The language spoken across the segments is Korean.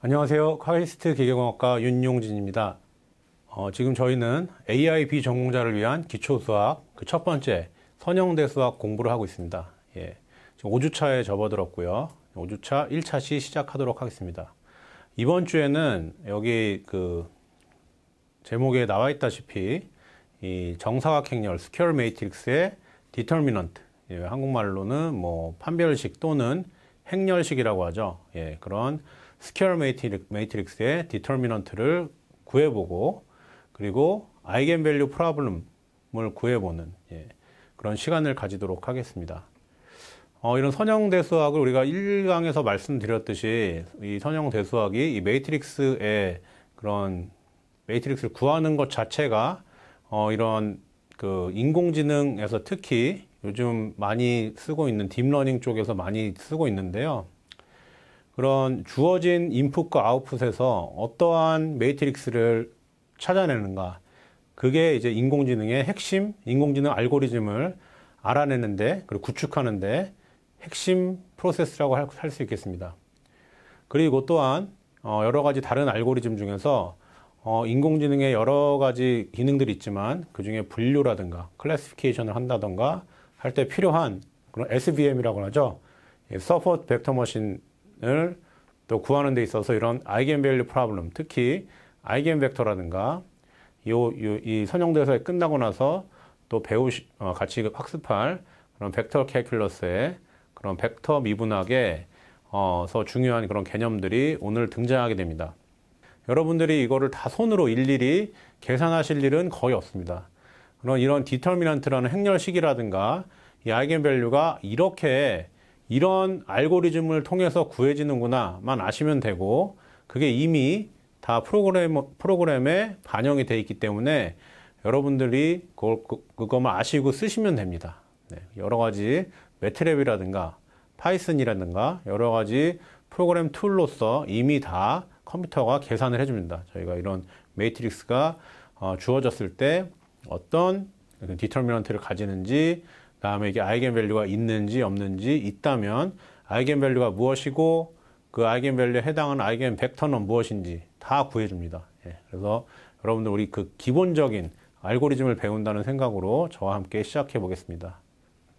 안녕하세요. 카이스트 기계공학과 윤용진입니다. 어, 지금 저희는 AI 비전공자를 위한 기초수학 그 첫 번째 선형대 수학 공부를 하고 있습니다. 예, 지금 5주차에 접어들었고요. 5주차 1차 시 시작하도록 하겠습니다. 이번 주에는 여기 그 제목에 나와 있다시피 이 정사각 행렬 스퀘어 매트릭스의 디터미넌트 예, 한국말로는 뭐 판별식 또는 행렬식이라고 하죠. 예, 그런 스퀘어 매트릭스의 디터미넌트를 구해보고 그리고 아이겐 밸류 프라블럼을 구해보는 예, 그런 시간을 가지도록 하겠습니다. 어, 이런 선형대수학을 우리가 1강에서 말씀드렸듯이 이 선형대수학이 이 매트릭스의 그런 매트릭스를 구하는 것 자체가 어, 이런 그 인공지능에서 특히 요즘 많이 쓰고 있는 딥러닝 쪽에서 많이 쓰고 있는데요. 그런 주어진 인풋과 아웃풋에서 어떠한 매트릭스를 찾아내는가. 그게 이제 인공지능의 핵심, 인공지능 알고리즘을 알아내는데, 그리고 구축하는데 핵심 프로세스라고 할 수 있겠습니다. 그리고 또한 어, 여러 가지 다른 알고리즘 중에서 어, 인공지능의 여러 가지 기능들이 있지만 그 중에 분류라든가 클래스피케이션을 한다든가 할 때 필요한 그런 SVM이라고 하죠. 예, 서포트 벡터 머신 을또 구하는 데 있어서 이런 아이겐 밸류 프로블럼, 특히 아이겐 벡터라든가 요, 요, 이 선형대에서 끝나고 나서 또 배우 어, 같이 학습할 그런 벡터 캘큘러스의 그런 벡터 미분학에 어서 중요한 그런 개념들이 오늘 등장하게 됩니다. 여러분들이 이거를 다 손으로 일일이 계산하실 일은 거의 없습니다. 그런 이런 디터미넌트라는 행렬식이라든가 이 아이겐 밸류가 이렇게 이런 알고리즘을 통해서 구해지는구나만 아시면 되고 그게 이미 다 프로그램, 프로그램에 반영이 돼 있기 때문에 여러분들이 그걸, 그, 그것만 아시고 쓰시면 됩니다. 네, 여러 가지 매트랩이라든가 파이슨이라든가 여러 가지 프로그램 툴로서 이미 다 컴퓨터가 계산을 해줍니다. 저희가 이런 매트릭스가 어, 주어졌을 때 어떤 그 디터미넌트를 가지는지 다음에 이게 아이겐밸류가 있는지 없는지 있다면 아이겐밸류가 무엇이고 그 아이겐밸류에 해당하는 아이겐 벡터는 무엇인지 다 구해줍니다. 예, 그래서 여러분들 우리 그 기본적인 알고리즘을 배운다는 생각으로 저와 함께 시작해 보겠습니다.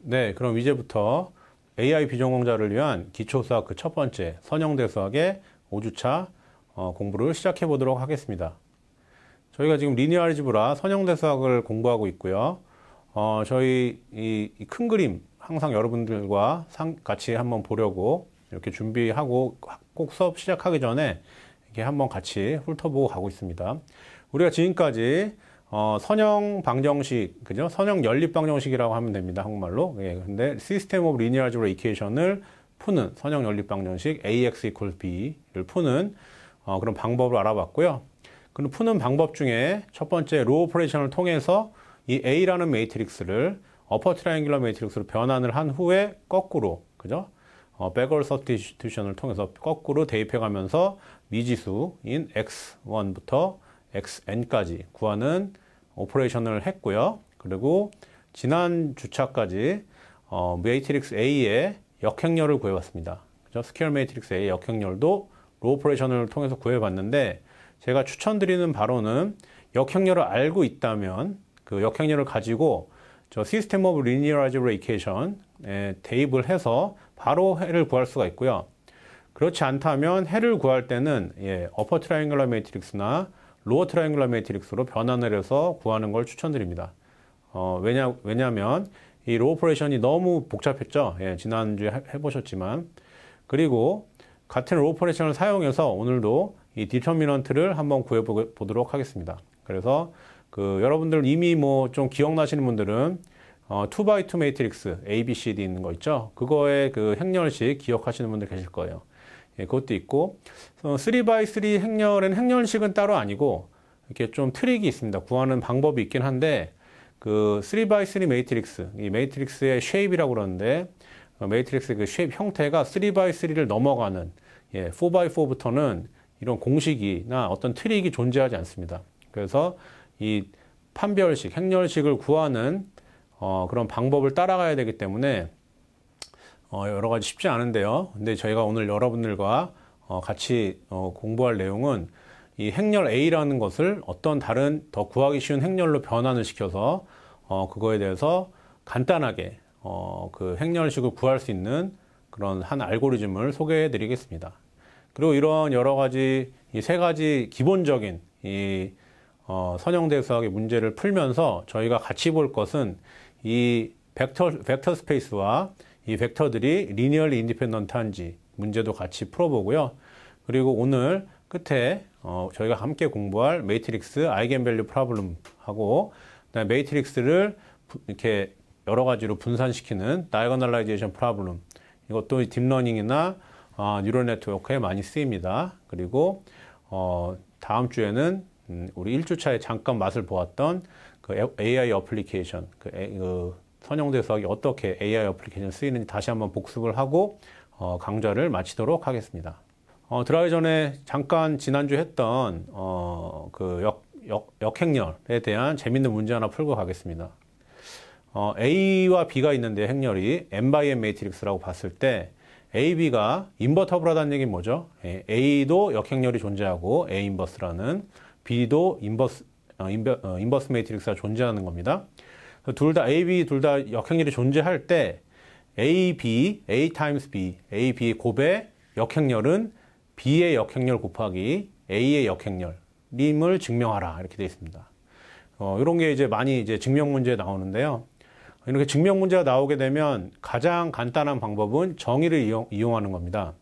네, 그럼 이제부터 AI 비전공자를 위한 기초수학 그 첫 번째 선형대수학의 5주차 어, 공부를 시작해 보도록 하겠습니다. 저희가 지금 리니어 알지브라 선형대수학을 공부하고 있고요. 어, 저희 이큰 그림 항상 여러분들과 같이 한번 보려고 이렇게 준비하고 꼭 수업 시작하기 전에 이렇게 한번 같이 훑어보고 가고 있습니다. 우리가 지금까지 어, 선형 방정식, 그죠? 선형 연립 방정식이라고 하면 됩니다. 한국말로. 예, 근데 시스템 오브 리니어 알로 이케이션을 푸는 선형 연립 방정식 ax equals b를 푸는 어, 그런 방법을 알아봤고요. 그럼 푸는 방법 중에 첫 번째 로 오퍼레이션을 통해서 이 A라는 매트릭스를 어퍼 트라이앵귤러 매트릭스로 변환을 한 후에 거꾸로 그죠? 어, 백월 서티튜션을 통해서 거꾸로 대입해 가면서 미지수인 x1부터 xn까지 구하는 오퍼레이션을 했고요. 그리고 지난 주차까지 어, 매트릭스 A의 역행렬을 구해봤습니다. 그죠? 스퀘어 매트릭스 A의 역행렬도 로퍼레이션을 통해서 구해봤는데 제가 추천드리는 바로는 역행렬을 알고 있다면 그 역행렬을 가지고 저 시스템 오브 리니어라이즈레 이케이션에 대입을 해서 바로 해를 구할 수가 있고요. 그렇지 않다면 해를 구할 때는 예, 어퍼 트라이앵글러 매트릭스나 로어 트라이앵글러 매트릭스로 변환을 해서 구하는 걸 추천드립니다. 어, 왜냐, 왜냐면 이 로우 오퍼레이션이 너무 복잡했죠. 예, 지난주에 해보셨지만. 그리고 같은 로우 오퍼레이션을 사용해서 오늘도 이 디터미넌트를 한번 구해보도록 하겠습니다. 그래서 그 여러분들 이미 뭐 좀 기억나시는 분들은 어, 2x2 매트릭스 A, B, C, D 있는 거 있죠? 그거의 그 행렬식 기억하시는 분들 계실 거예요. 예, 그것도 있고 어, 3x3 행렬은 행렬식은 따로 아니고 이렇게 좀 트릭이 있습니다. 구하는 방법이 있긴 한데 그 3x3 매트릭스, 이 매트릭스의 쉐입이라고 그러는데 어, 매트릭스의 그 쉐입 형태가 3x3를 넘어가는 예, 4x4부터는 이런 공식이나 어떤 트릭이 존재하지 않습니다. 그래서 이 판별식, 행렬식을 구하는 어, 그런 방법을 따라가야 되기 때문에 어, 여러 가지 쉽지 않은데요. 근데 저희가 오늘 여러분들과 어, 같이 어, 공부할 내용은 이 행렬 A라는 것을 어떤 다른 더 구하기 쉬운 행렬로 변환을 시켜서 어, 그거에 대해서 간단하게 어, 그 행렬식을 구할 수 있는 그런 한 알고리즘을 소개해 드리겠습니다. 그리고 이런 여러 가지 이 세 가지 기본적인 이 어, 선형대 수학의 문제를 풀면서 저희가 같이 볼 것은 이 벡터, 벡터 스페이스와 이 벡터들이 리니얼리 인디펜던트한지 문제도 같이 풀어보고요. 그리고 오늘 끝에 어, 저희가 함께 공부할 매트릭스 아이겐밸류 프라블럼하고 그이트릭스를 부, 이렇게 여러 가지로 분산시키는 다이거널라이제이션 프라블럼 이것도 딥러닝이나 어, 뉴럴 네트워크에 많이 쓰입니다. 그리고 어, 다음 주에는 음, 우리 1주차에 잠깐 맛을 보았던 그 AI 어플리케이션, 그, 그 선형대수학이 어떻게 AI 어플리케이션 쓰이는지 다시 한번 복습을 하고 어, 강좌를 마치도록 하겠습니다. 어, 들어가 전에 잠깐 지난주 했던 어, 그 역, 역, 역행렬에 대한 재밌는 문제 하나 풀고 가겠습니다. 어, A와 B가 있는데 행렬이 M by M 매트릭스라고 봤을 때 A, B가 인버터블하다는 얘기는 뭐죠? 예, A도 역행렬이 존재하고 A 인버스라는 B도 인버스 어, 인버, 어, 인버스 매트릭스가 존재하는 겁니다. 둘 다 A, B 둘 다역행률이 존재할 때 A, B, A times B, A, B의 곱의 역행률은 B의 역행률 곱하기 A의 역행률임을 증명하라 이렇게 되어 있습니다. 어, 이런 게 이제 많이 이제 증명 문제에 나오는데요. 이렇게 증명 문제가 나오게 되면 가장 간단한 방법은 정의를 이용, 이용하는 겁니다.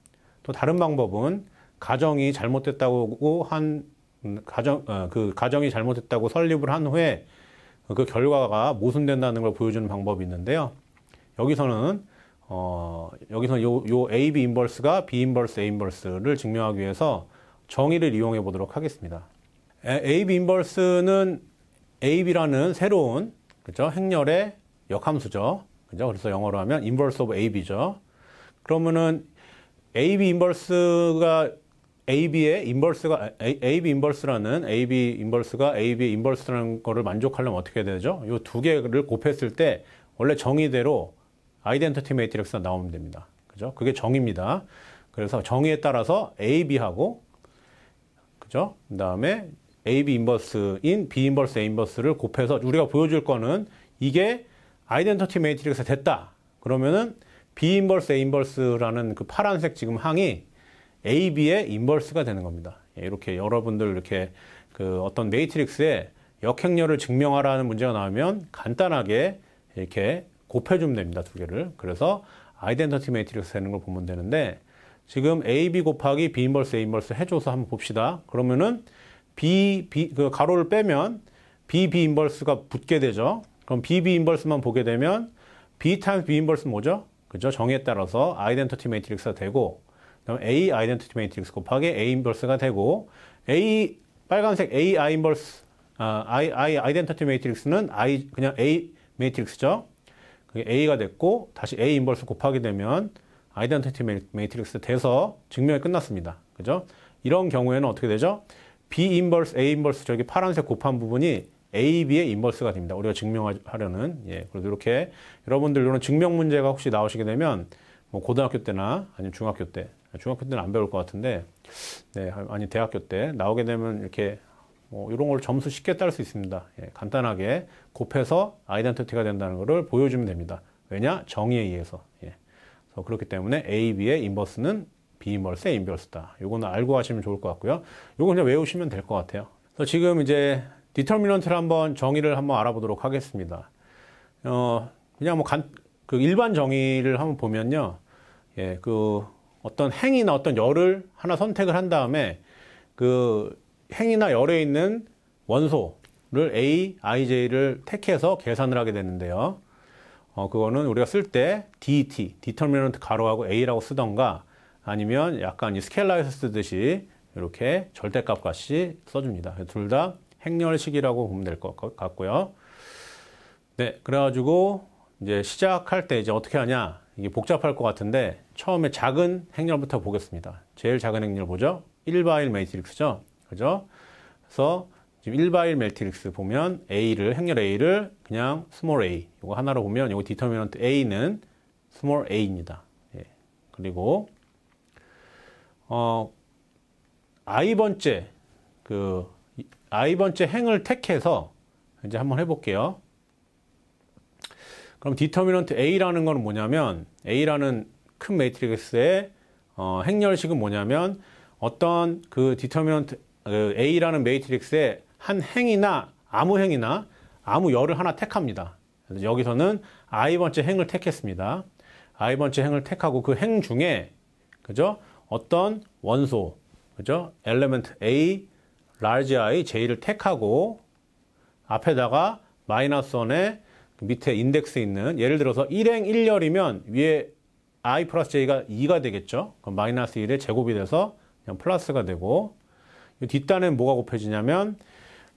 또 다른 방법은 가정이 잘못됐다고 한 가정 아, 그 가정이 잘못됐다고 설립을 한 후에 그 결과가 모순된다는 걸 보여주는 방법이 있는데요. 여기서는 어, 여기서 요, 요 A, B 인버스가 B 인버스, A 인버스를 증명하기 위해서 정의를 이용해 보도록 하겠습니다. A, B 인버스는 A, B라는 새로운 그죠 행렬의 역함수죠. 그죠? 그래서 영어로 하면 인버스 오브 A, B죠. 그러면은 A, B 인버스가 AB의 인버스가 AB 인버스라는 AB 인버스가 AB 인버스라는 거를 만족하려면 어떻게 해야 되죠? 이 두 개를 곱했을 때 원래 정의대로 아이덴티티 매트릭스가 나오면 됩니다. 그죠? 그게 정의입니다. 그래서 정의에 따라서 AB하고 그죠? 그다음에 AB 인버스인 B 인버스 A 인버스를 곱해서 우리가 보여줄 거는 이게 아이덴티티 매트릭스가 됐다. 그러면은 B 인버스 A 인버스라는 그 파란색 지금 항이 AB의 인버스가 되는 겁니다. 예, 이렇게 여러분들 이렇게 그 어떤 매트릭스에 역행렬을 증명하라는 문제가 나오면 간단하게 이렇게 곱해주면 됩니다. 두 개를. 그래서 아이덴터티 매트릭스 되는 걸 보면 되는데 지금 AB 곱하기 B 인버스 A 인버스 해줘서 한번 봅시다. 그러면은 B, B, 그 가로를 빼면 B, B 인버스가 붙게 되죠. 그럼 B, B 인버스만 보게 되면 B 타임 B 인버스 뭐죠? 그죠? 정에 따라서 아이덴터티 매트릭스가 되고 그다음 A 아이덴티티 매트릭스 곱하기 A 인버스가 되고 A 빨간색 A I 인버스 아, I, I 아이덴티티 매트릭스는 I 그냥 A 매트릭스죠. 그게 A가 됐고 다시 A 인버스 곱하게 되면 아이덴티티 매트릭스 돼서 증명이 끝났습니다. 그죠? 이런 경우에는 어떻게 되죠? B 인버스 A 인버스 저기 파란색 곱한 부분이 AB의 인버스가 됩니다. 우리가 증명하려는 예. 그래도 이렇게 여러분들 이런 증명 문제가 혹시 나오시게 되면 뭐 고등학교 때나 아니면 중학교 때 중학교 때는 안 배울 것 같은데, 네, 아니, 대학교 때 나오게 되면 이렇게 뭐 이런 걸 점수 쉽게 따를 수 있습니다. 예, 간단하게 곱해서 아이덴티티가 된다는 것을 보여주면 됩니다. 왜냐? 정의에 의해서. 예. 그래서 그렇기 때문에 A, B의 인버스는 B 인버스의 인버스다. 요거는 알고 하시면 좋을 것 같고요. 요거 그냥 외우시면 될 것 같아요. 그래서 지금 이제 디터미넌트를 한번 정의를 한번 알아보도록 하겠습니다. 어, 그냥 뭐 간, 그 일반 정의를 한번 보면요. 예, 그 어떤 행이나 어떤 열을 하나 선택을 한 다음에 그행이나 열에 있는 원소를 A, I, J를 택해서 계산을 하게 되는데요. 어, 그거는 우리가 쓸 때 DET, determinant 가로하고 A라고 쓰던가 아니면 약간 이 스켈라에서 쓰듯이 이렇게 절대값 같이 써줍니다. 둘 다 행렬식이라고 보면 될 것 같고요. 네, 그래가지고 이제 시작할 때 이제 어떻게 하냐 이게 복잡할 것 같은데 처음에 작은 행렬부터 보겠습니다. 제일 작은 행렬 보죠. 1바일 매트릭스죠. 그죠? 그래서 지금 1바일 매트릭스 보면 A를 행렬 A를 그냥 스몰 a 이거 하나로 보면 이거 d e t 디터미넌트 A는 스몰 a입니다. 예. 그리고 어 i 번째 그 i 번째 행을 택해서 이제 한번 해볼게요. 그럼 d e e t 디터미 n 트 a라는 건 뭐냐면 a라는 큰 매트릭스의 어, 행렬식은 뭐냐면 어떤 그 디터미넌트 그 A라는 매트릭스의 한 행이나 아무 행이나 아무 열을 하나 택합니다. 여기서는 i번째 행을 택했습니다. i번째 행을 택하고 그 행 중에 그죠? 어떤 원소 그죠? 엘레멘트 A large i j를 택하고 앞에다가 마이너스 1에 그 밑에 인덱스 있는 예를 들어서 1행 1열이면 위에 i 플러스 j가 2가 되겠죠. 그럼 마이너스 1의 제곱이 돼서 그냥 플러스가 되고 이 뒷단에 뭐가 곱해지냐면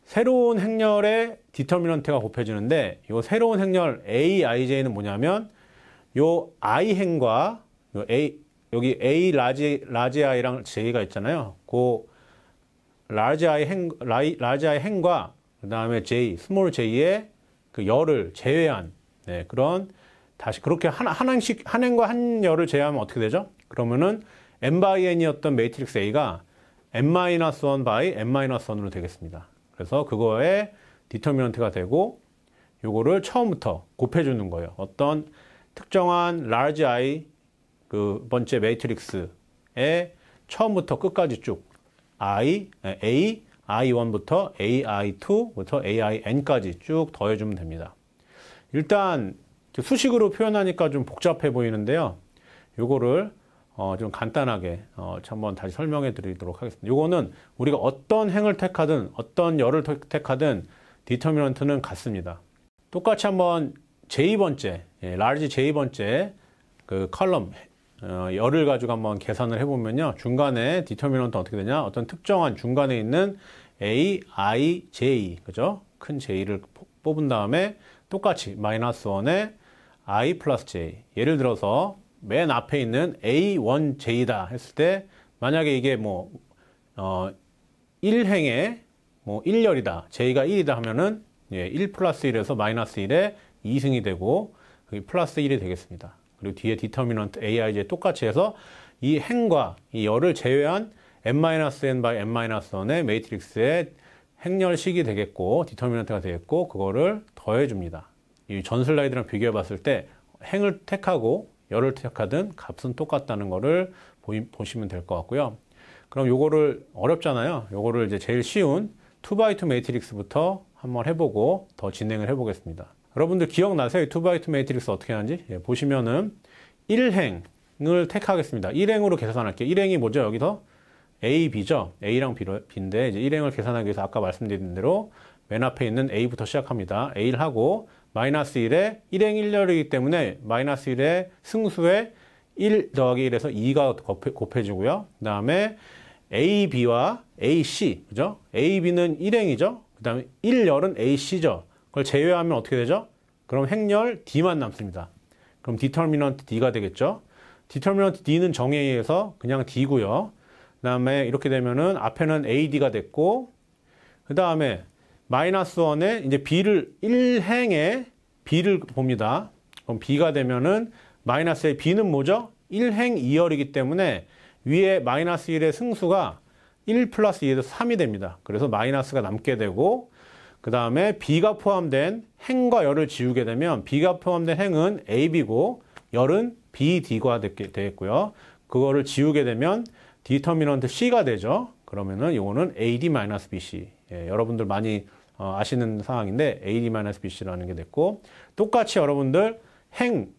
새로운 행렬의 디터미넌트가 곱해지는데 이 새로운 행렬 a, i, j는 뭐냐면 이 i 행과 요 a 여기 a 라지 라지 i랑 j가 있잖아요. 그 라지 i 행 라이, 라지 i 행과 그다음에 j 스몰 j의 그 열을 제외한 네, 그런 다시 그렇게 한, 한 항씩, 한 행과 한 열을 제외하면 어떻게 되죠? 그러면은 n by n이었던 매트릭스 A가 n-1 by n-1으로 되겠습니다. 그래서 그거에 디터미넌트가 되고 요거를 처음부터 곱해주는 거예요. 어떤 특정한 large i 그 번째 매트릭스에 처음부터 끝까지 쭉 i, a, i1부터 ai2부터 ain까지 쭉 더해주면 됩니다. 일단 수식으로 표현하니까 좀 복잡해 보이는데요. 요거를 어, 좀 간단하게 어, 한번 다시 설명해 드리도록 하겠습니다. 요거는 우리가 어떤 행을 택하든 어떤 열을 택하든 디터미넌트는 같습니다. 똑같이 한번 제2번째, 예, large 제2번째 그 컬럼 어, 열을 가지고 한번 계산을 해보면요. 중간에 디터미넌트 어떻게 되냐? 어떤 특정한 중간에 있는 A, I, J, 그죠? 큰 J를 뽑은 다음에 똑같이 마이너스 1에 i 플러스 j. 예를 들어서 맨 앞에 있는 a1j다 했을 때 만약에 이게 뭐 어, 1행의뭐 1열이다. j가 1이다 하면은 예, 1 플러스 1에서 마이너스 1에 2승이 되고 그게 플러스 1이 되겠습니다. 그리고 뒤에 디터미넌트 aij 똑같이 해서 이 행과 이 열을 제외한 n-n by n-1의 매트릭스의 행렬식이 되겠고 디터미넌트가 되겠고 그거를 더해 줍니다. 이전 슬라이드랑 비교해 봤을 때 행을 택하고 열을 택하든 값은 똑같다는 거를 보이, 보시면 될 것 같고요. 그럼 요거를 어렵잖아요. 요거를 이제 제일 쉬운 2x2 매트릭스부터 한번 해보고 더 진행을 해보겠습니다. 여러분들 기억나세요? 2x2 매트릭스 어떻게 하는지? 예, 보시면은 1행을 택하겠습니다. 1행으로 계산할게요. 1행이 뭐죠? 여기서 A, B죠? A랑 B인데 이제 1행을 계산하기 위해서 아까 말씀드린 대로 맨 앞에 있는 A부터 시작합니다. A를 하고 마이너스 1에 1행 1열이기 때문에 마이너스 1에 승수에 1 더하기 1에서 2가 곱해, 지고요그 다음에 AB와 AC, 그죠? AB는 1행이죠? 그 다음에 1열은 AC죠? 그걸 제외하면 어떻게 되죠? 그럼 행렬 D만 남습니다. 그럼 디터미넌트 D가 되겠죠? 디터미넌트 D는 정에 의해서 그냥 D고요. 그 다음에 이렇게 되면은 앞에는 AD가 됐고, 그 다음에 마이너스 원에 이제 b를 1행에 b를 봅니다. 그럼 b가 되면은 마이너스의 b는 뭐죠? 1행 2열이기 때문에 위에 마이너스 1의 승수가 1 플러스 2에서 3이 됩니다. 그래서 마이너스가 남게 되고 그 다음에 b가 포함된 행과 열을 지우게 되면 b가 포함된 행은 ab고 열은 bd가 되겠고요. 그거를 지우게 되면 디터미넌트 c가 되죠. 그러면은 이거는 ad-bc. 예, 여러분들 많이 어, 아시는 상황인데 AD-BC라는 게 됐고 똑같이 여러분들 행,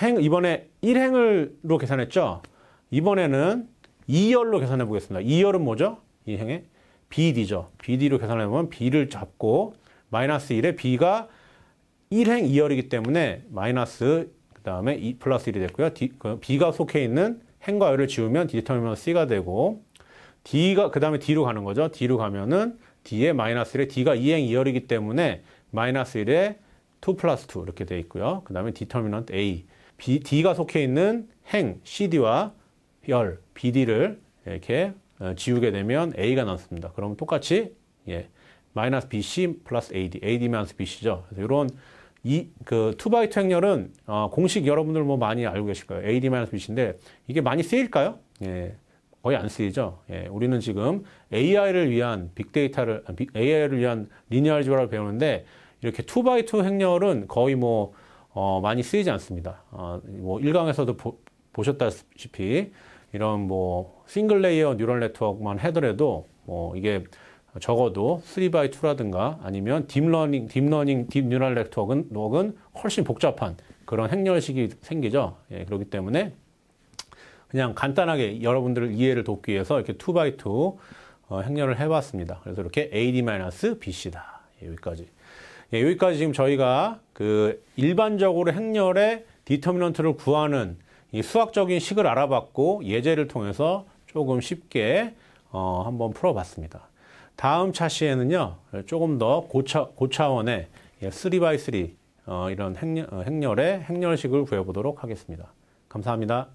행 이번에 1행을로 계산했죠? 이번에는 2열로 계산해 보겠습니다. 2열은 뭐죠? 2행에 BD죠. BD로 계산해 보면 B를 잡고 마이너스 1에 B가 1행 2열이기 때문에 마이너스 그 다음에 2 플러스 1이 됐고요. D, 그 B가 속해 있는 행과 열을 지우면 디터미넌 C가 되고 D가 그 다음에 D로 가는 거죠. D로 가면은 뒤에 마이너스 1에 D가 2행 2열이기 때문에 마이너스 1에 2 플러스 2 이렇게 돼 있고요. 그 다음에 디터미넌트 A, B, D가 속해 있는 행 CD와 열 BD를 이렇게 어, 지우게 되면 A가 남습니다. 그럼 똑같이 예, 마이너스 BC 플러스 AD, AD 마이너스 BC죠. 그래서 이런 이그 투바이 투 행렬은 어, 공식 여러분들 뭐 많이 알고 계실 거예요. AD 마이너스 BC인데 이게 많이 쓰일까요? 예. 거의 안 쓰이죠. 예, 우리는 지금 AI를 위한 빅데이터를 아, AI를 위한 리니얼지브라를 배우는데 이렇게 2x2 행렬은 거의 뭐 어, 많이 쓰이지 않습니다. 어, 뭐 1강에서도 보, 보셨다시피 이런 뭐 싱글 레이어 뉴럴 네트워크만 하더라도뭐 이게 적어도 3x2라든가 아니면 딥러닝, 딥러닝, 딥뉴럴 네트워크는 혹은 훨씬 복잡한 그런 행렬식이 생기죠. 예, 그렇기 때문에 그냥 간단하게 여러분들을 이해를 돕기 위해서 이렇게 투 바이 투 행렬을 해봤습니다. 그래서 이렇게 AD-BC다. 예, 여기까지. 예, 여기까지 지금 저희가 그 일반적으로 행렬의 디터미넌트를 구하는 이 수학적인 식을 알아봤고 예제를 통해서 조금 쉽게 어, 한번 풀어봤습니다. 다음 차시에는요 조금 더 고차, 고차원의 3x3 예, 어, 이런 행렬, 어, 행렬의 행렬식을 구해보도록 하겠습니다. 감사합니다.